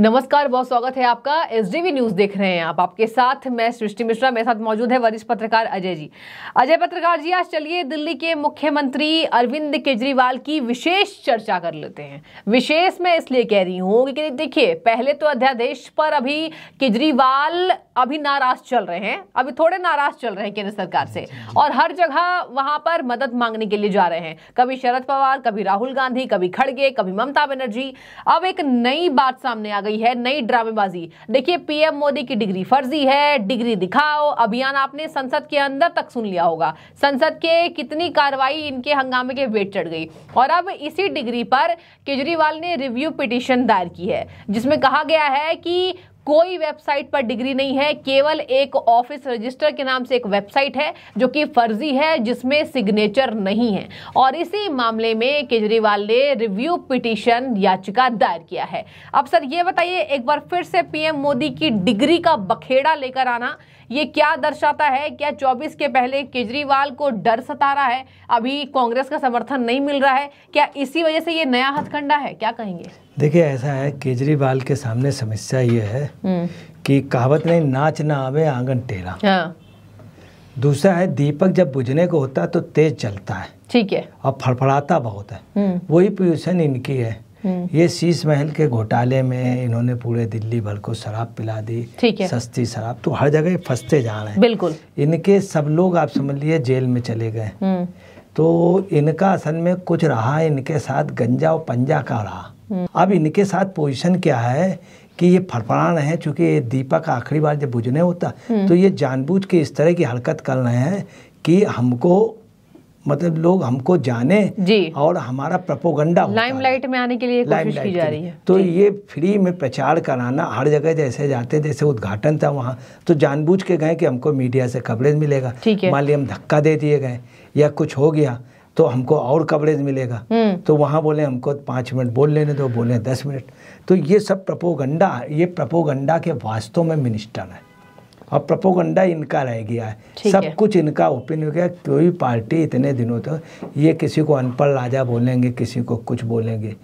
नमस्कार बहुत स्वागत है आपका एस न्यूज देख रहे हैं आप आपके साथ मैं सृष्टि मिश्रा मेरे साथ मौजूद है वरिष्ठ पत्रकार अजय जी अजय पत्रकार जी आज चलिए दिल्ली के मुख्यमंत्री अरविंद केजरीवाल की विशेष चर्चा कर लेते हैं विशेष मैं इसलिए कह रही हूँ क्योंकि देखिए पहले तो अध्यादेश पर अभी केजरीवाल अभी नाराज चल रहे हैं अभी थोड़े नाराज चल रहे हैं केंद्र सरकार से और हर जगह वहां पर मदद मांगने के लिए जा रहे हैं कभी शरद पवार कभी राहुल गांधी कभी खड़गे कभी ममता बनर्जी अब एक नई बात सामने आ गई गई है नई ड्रामेबाजी देखिए पीएम मोदी की डिग्री फर्जी है डिग्री दिखाओ अभियान आपने संसद के अंदर तक सुन लिया होगा संसद के कितनी कार्रवाई इनके हंगामे के वेट चढ़ गई और अब इसी डिग्री पर केजरीवाल ने रिव्यू पिटिशन दायर की है जिसमें कहा गया है कि कोई वेबसाइट पर डिग्री नहीं है केवल एक ऑफिस रजिस्टर के नाम से एक वेबसाइट है जो कि फर्जी है जिसमें सिग्नेचर नहीं है और इसी मामले में केजरीवाल ने रिव्यू पिटिशन याचिका दायर किया है अब सर ये बताइए एक बार फिर से पीएम मोदी की डिग्री का बखेड़ा लेकर आना ये क्या दर्शाता है क्या 24 के पहले केजरीवाल को डर सता रहा है अभी कांग्रेस का समर्थन नहीं मिल रहा है क्या इसी वजह से ये नया हथकंडा है क्या कहेंगे देखिए ऐसा है केजरीवाल के सामने समस्या ये है हम्म। कि कहावत नहीं नाच ना आवे आंगन टेरा हाँ। दूसरा है दीपक जब बुझने को होता है तो तेज चलता है ठीक है और फड़फड़ाता बहुत है हम्म। वही पोजिशन इनकी है हम्म। ये शीश महल के घोटाले में इन्होंने पूरे दिल्ली भर को शराब पिला दी ठीक है सस्ती शराब तो हर जगह फंसते जा रहे हैं बिल्कुल इनके सब लोग आप समझ लिए जेल में चले गए हम्म। तो इनका असल में कुछ रहा इनके साथ गंजा और पंजा का रहा हम्म। अब इनके साथ पोजीशन क्या है कि ये फड़फड़ा रहे हैं चूंकि ये दीपक आखिरी बार जब बुझने होता तो ये जानबूझ के इस तरह की हरकत कर रहे हैं कि हमको मतलब लोग हमको जाने जी और हमारा प्रपोगंडा लाइमलाइट में आने के लिए कोशिश की जा रही है तो ये फ्री में प्रचार कराना हर जगह जैसे जाते जैसे उद्घाटन था वहाँ तो जानबूझ के गए कि हमको मीडिया से कवरेज मिलेगा मान ली हम धक्का दे दिए गए या कुछ हो गया तो हमको और कवरेज मिलेगा हम्म। तो वहाँ बोले हमको पाँच मिनट बोल लेने दो बोले दस मिनट तो ये सब प्रपोगंडा ये प्रपोगंडा के वास्तव में मिनिस्टर है और प्रपोगंडा इनका रह गया है सब है। कुछ इनका ओपिनियन हो गया कोई पार्टी इतने दिनों तक तो ये किसी को अनपढ़ राजा बोलेंगे किसी को कुछ बोलेंगे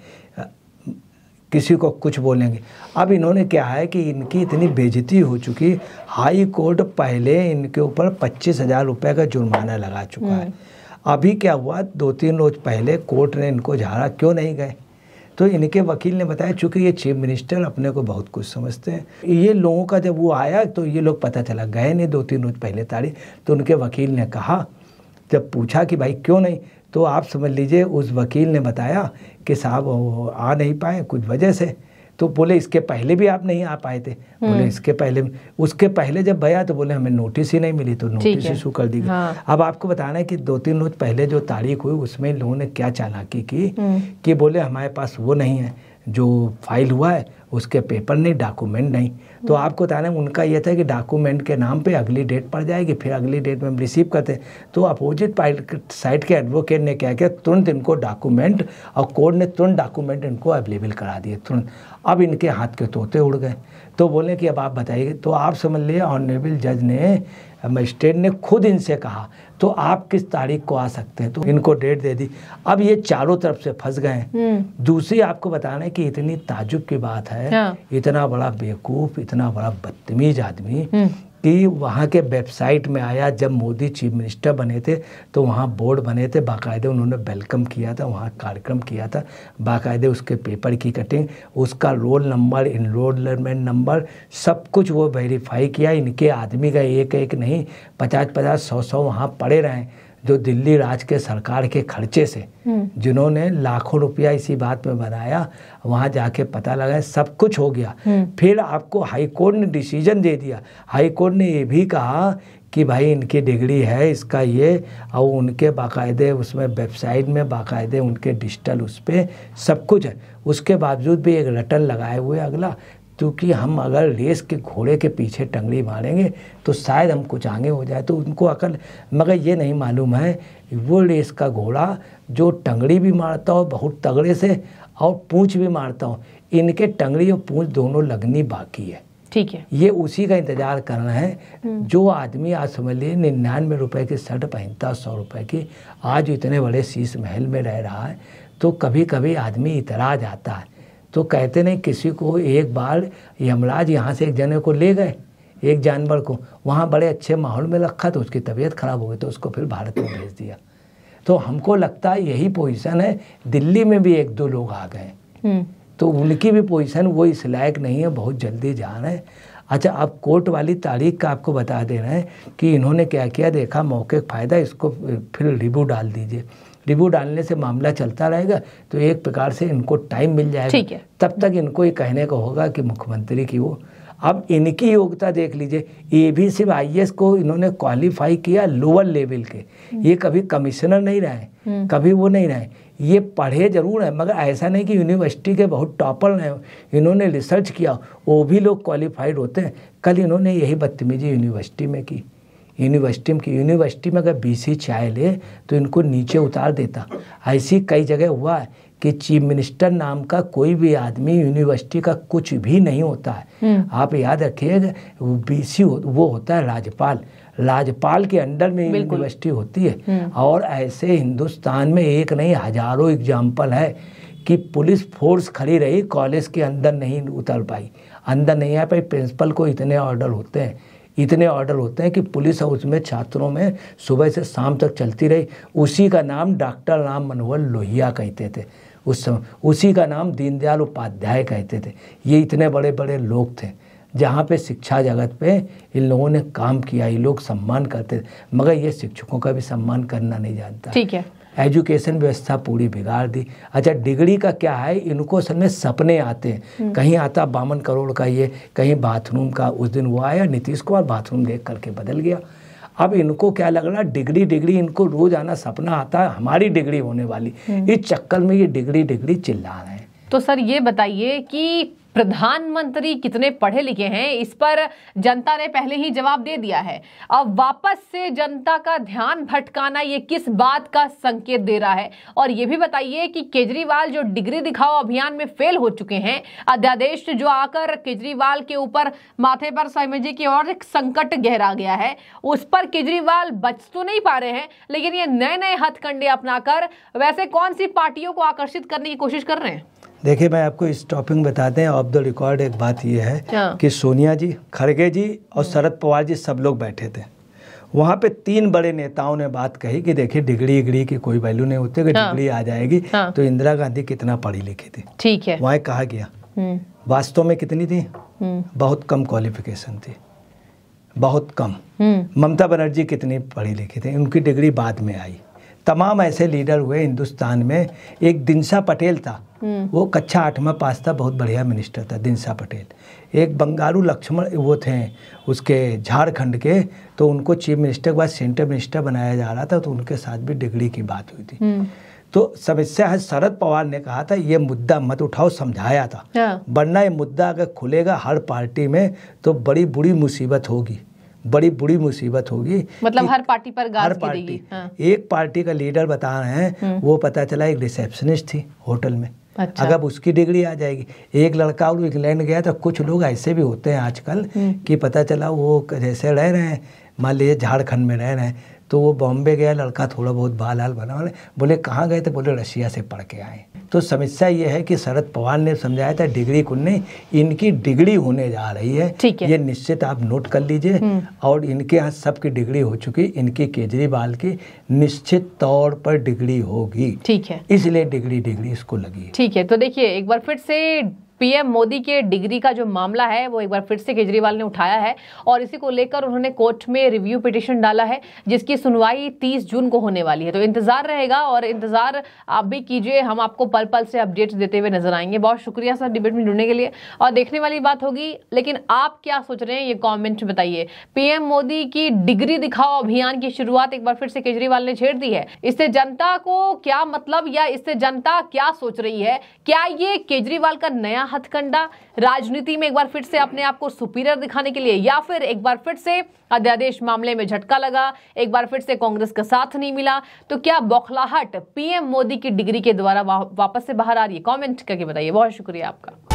किसी को कुछ बोलेंगे अब इन्होंने क्या है कि इनकी इतनी बेजती हो चुकी हाई कोर्ट पहले इनके ऊपर पच्चीस हज़ार रुपये का जुर्माना लगा चुका है हम्म। अभी क्या हुआ दो तीन रोज पहले कोर्ट ने इनको झाड़ा क्यों नहीं गए तो इनके वकील ने बताया चूँकि ये चीफ मिनिस्टर अपने को बहुत कुछ समझते हैं ये लोगों का जब वो आया तो ये लोग पता चला गए नहीं दो तीन रोज पहले तारीख तो उनके वकील ने कहा जब पूछा कि भाई क्यों नहीं तो आप समझ लीजिए उस वकील ने बताया कि साहब आ नहीं पाए कुछ वजह से तो बोले इसके पहले भी आप नहीं आ पाए थे हम्म। बोले इसके पहले उसके पहले जब भया तो बोले हमें नोटिस ही नहीं मिली तो नोटिस इशू कर दी गई हाँ। अब आपको बताना है कि दो तीन रोज पहले जो तारीख हुई उसमें लोगों ने क्या चालाकी की हम्म। कि बोले हमारे पास वो नहीं है जो फाइल हुआ है उसके पेपर नहीं डॉक्यूमेंट नहीं तो हम्म। आपको ताने उनका यह था कि डॉक्यूमेंट के नाम पे अगली डेट पड़ जाएगी फिर अगली डेट में हम रिसीव करते तो अपोजिट साइड के एडवोकेट ने क्या किया तुरंत इनको डॉक्यूमेंट और कोर्ट ने तुरंत डॉक्यूमेंट इनको अवेलेबल करा दिए तुरंत अब इनके हाथ के तोते उड़ गए तो बोले कि अब आप बताइए तो आप समझ लिए ऑनरेबल जज ने मजिस्ट्रेट ने खुद इनसे कहा तो आप किस तारीख को आ सकते हैं तो इनको डेट दे दी अब ये चारों तरफ से फंस गए हम्म। दूसरी आपको बताना है कि इतनी ताजुब की बात है हाँ। इतना बड़ा बेवकूफ़ इतना बड़ा बदतमीज आदमी हम्म। कि वहाँ के वेबसाइट में आया जब मोदी चीफ मिनिस्टर बने थे तो वहाँ बोर्ड बने थे बाकायदे उन्होंने वेलकम किया था वहाँ कार्यक्रम किया था बाकायदे उसके पेपर की कटिंग उसका रोल नंबर इनरोलमेंट नंबर सब कुछ वो वेरीफाई किया इनके आदमी का एक एक नहीं पचास पचास सौ सौ वहाँ पड़े रहें जो दिल्ली राज के सरकार के खर्चे से हम्म। जिन्होंने लाखों रुपया इसी बात में बनाया वहाँ जाके पता लगा सब कुछ हो गया हम्म। फिर आपको हाई कोर्ट ने डिसीजन दे दिया हाई कोर्ट ने ये भी कहा कि भाई इनकी डिग्री है इसका ये और उनके बाकायदे उसमें वेबसाइट में बाकायदे उनके डिजिटल उस पर सब कुछ है उसके बावजूद भी एक रटन लगाए हुए अगला क्योंकि हम अगर रेस के घोड़े के पीछे टंगड़ी मारेंगे तो शायद हम कुछ आगे हो जाए तो उनको अकल मगर ये नहीं मालूम है वो रेस का घोड़ा जो टंगड़ी भी मारता हो बहुत तगड़े से और पूँछ भी मारता हो इनके टंगड़ी और पूँछ दोनों लगनी बाकी है ठीक है ये उसी का इंतजार करना है हम्म। जो आदमी आज समझ लिए निन्यानवे रुपये की शर्ट पहनता सौ रुपये की आज इतने बड़े शीश महल में रह रहा है तो कभी कभी आदमी इतरा जाता है तो कहते नहीं किसी को एक बार यमराज यहाँ से एक जने को ले गए एक जानवर को वहाँ बड़े अच्छे माहौल में रखा तो उसकी तबीयत खराब हो गई तो उसको फिर भारत में भेज दिया तो हमको लगता है यही पोजीशन है दिल्ली में भी एक दो लोग आ गए हम्म। तो उनकी भी पोजीशन वो इस लायक नहीं है बहुत जल्दी जा रहे हैं अच्छा आप कोर्ट वाली तारीख का आपको बता दे रहे हैं कि इन्होंने क्या किया देखा मौके फ़ायदा इसको फिर रिव्यू डाल दीजिए रिव्यू डालने से मामला चलता रहेगा तो एक प्रकार से इनको टाइम मिल जाएगा तब तक इनको ये कहने को होगा कि मुख्यमंत्री की वो अब इनकी योग्यता देख लीजिए ये भी सिर्फ आई को इन्होंने क्वालिफाई किया लोअर लेवल के ये कभी कमिश्नर नहीं रहे हम्म। कभी वो नहीं रहे ये पढ़े जरूर हैं मगर ऐसा नहीं कि यूनिवर्सिटी के बहुत टॉपर हैं इन्होंने रिसर्च किया वो भी लोग क्वालिफाइड होते हैं कल इन्होंने यही बदतमीजी यूनिवर्सिटी में की यूनिवर्सिटी में यूनिवर्सिटी में अगर बीसी चाय ले तो इनको नीचे उतार देता ऐसी कई जगह हुआ है कि चीफ मिनिस्टर नाम का कोई भी आदमी यूनिवर्सिटी का कुछ भी नहीं होता है हम्म। आप याद रखिएगा बीसी हो, वो होता है राज्यपाल राज्यपाल के अंडर में यूनिवर्सिटी होती है हम्म। और ऐसे हिंदुस्तान में एक नहीं हजारों एग्जाम्पल है कि पुलिस फोर्स खड़ी रही कॉलेज के अंदर नहीं उतर पाई अंदर नहीं आ पाई प्रिंसिपल को इतने ऑर्डर होते हैं इतने ऑर्डर होते हैं कि पुलिस हाउस में छात्रों में सुबह से शाम तक चलती रही उसी का नाम डॉक्टर राम मनोहर लोहिया कहते थे उस समय उसी का नाम दीनदयाल उपाध्याय कहते थे ये इतने बड़े बड़े लोग थे जहाँ पे शिक्षा जगत पे इन लोगों ने काम किया ये लोग सम्मान करते थे मगर ये शिक्षकों का भी सम्मान करना नहीं जानता ठीक है एजुकेशन व्यवस्था पूरी बिगाड़ दी अच्छा डिग्री का क्या है इनको असल में सपने आते हैं हम्म। कहीं आता बावन करोड़ का ये कहीं बाथरूम का उस दिन वो आया नीतीश कुमार बाथरूम देख करके बदल गया अब इनको क्या लग रहा डिग्री डिग्री इनको रोज आना सपना आता है हमारी डिग्री होने वाली हम्म। इस चक्कर में ये डिग्री डिग्री चिल्ला रहे हैं तो सर ये बताइए कि प्रधानमंत्री कितने पढ़े लिखे हैं इस पर जनता ने पहले ही जवाब दे दिया है अब वापस से जनता का ध्यान भटकाना ये किस बात का संकेत दे रहा है और ये भी बताइए कि केजरीवाल जो डिग्री दिखाओ अभियान में फेल हो चुके हैं अध्यादेश जो आकर केजरीवाल के ऊपर माथे पर जी की और एक संकट गहरा गया है उस पर केजरीवाल बच तो नहीं पा रहे हैं लेकिन ये नए नए हथकंडे अपनाकर वैसे कौन सी पार्टियों को आकर्षित करने की कोशिश कर रहे हैं देखिए मैं आपको इस स्टॉपिंग बताते हैं ऑफ द रिकॉर्ड एक बात ये है हाँ। कि सोनिया जी खड़गे जी और हाँ। शरद पवार जी सब लोग बैठे थे वहाँ पे तीन बड़े नेताओं ने बात कही कि देखिए डिग्री इगड़ी की कोई वैल्यू नहीं होती अगर हाँ। डिग्री आ जाएगी तो इंदिरा गांधी कितना पढ़ी लिखी थी ठीक है वहाँ कहा गया हम्म। वास्तव में कितनी थी हम्म। बहुत कम क्वालिफिकेशन थी बहुत कम हम्म। ममता बनर्जी कितनी पढ़ी लिखी थी उनकी डिग्री बाद में आई तमाम ऐसे लीडर हुए हिंदुस्तान में एक दिनसा पटेल था हम्म। वो कक्षा आठवा पास था बहुत बढ़िया मिनिस्टर था दिनसा पटेल एक बंगारू लक्ष्मण वो थे उसके झारखंड के तो उनको चीफ मिनिस्टर के बाद सेंटर मिनिस्टर बनाया जा रहा था तो उनके साथ भी डिग्री की बात हुई थी हम्म। तो समस्या है शरद पवार ने कहा था ये मुद्दा मत उठाओ समझाया था हाँ। वरना ये मुद्दा अगर खुलेगा हर पार्टी में तो बड़ी बुरी मुसीबत होगी बड़ी बुरी मुसीबत होगी मतलब हर पार्टी पर गाज हर पार्टी हाँ। एक पार्टी का लीडर बता रहे हैं हम्म। वो पता चला एक रिसेप्शनिस्ट थी होटल में अच्छा। अगर उसकी डिग्री आ जाएगी एक लड़का और इंग्लैंड गया तो कुछ लोग ऐसे भी होते हैं आजकल हम्म। कि पता चला वो जैसे रह रहे हैं मान लीजिए झारखंड में रह रहे हैं तो वो बॉम्बे गया लड़का थोड़ा बहुत बाल हाल बना बोले कहाँ गए थे तो बोले रशिया से पढ़ के आए तो समस्या ये है कि शरद पवार ने समझाया था डिग्री को नहीं इनकी डिग्री होने जा रही है ये निश्चित आप नोट कर लीजिए हम्म। और इनके यहाँ सबकी डिग्री हो चुकी इनकी केजरीवाल की निश्चित तौर पर डिग्री होगी ठीक है इसलिए डिग्री डिग्री इसको लगी ठीक है तो देखिए एक बार फिर से पीएम मोदी के डिग्री का जो मामला है वो एक बार फिर से केजरीवाल ने उठाया है और इसी को लेकर उन्होंने कोर्ट में रिव्यू पिटिशन डाला है जिसकी सुनवाई 30 जून को होने वाली है तो इंतजार रहेगा और इंतजार आप भी कीजिए हम आपको पल पल से अपडेट्स देते हुए नजर आएंगे बहुत शुक्रिया सर डिबेट में जुड़ने के लिए और देखने वाली बात होगी लेकिन आप क्या सोच रहे हैं ये कॉमेंट बताइए पीएम मोदी की डिग्री दिखाओ अभियान की शुरुआत एक बार फिर से केजरीवाल ने छेड़ दी है इससे जनता को क्या मतलब या इससे जनता क्या सोच रही है क्या ये केजरीवाल का नया नया हथकंडा राजनीति में एक बार फिर से अपने आप को सुपीरियर दिखाने के लिए या फिर एक बार फिर से अध्यादेश मामले में झटका लगा एक बार फिर से कांग्रेस का साथ नहीं मिला तो क्या बौखलाहट पीएम मोदी की डिग्री के द्वारा वा, वापस से बाहर आ रही है कॉमेंट करके बताइए बहुत शुक्रिया आपका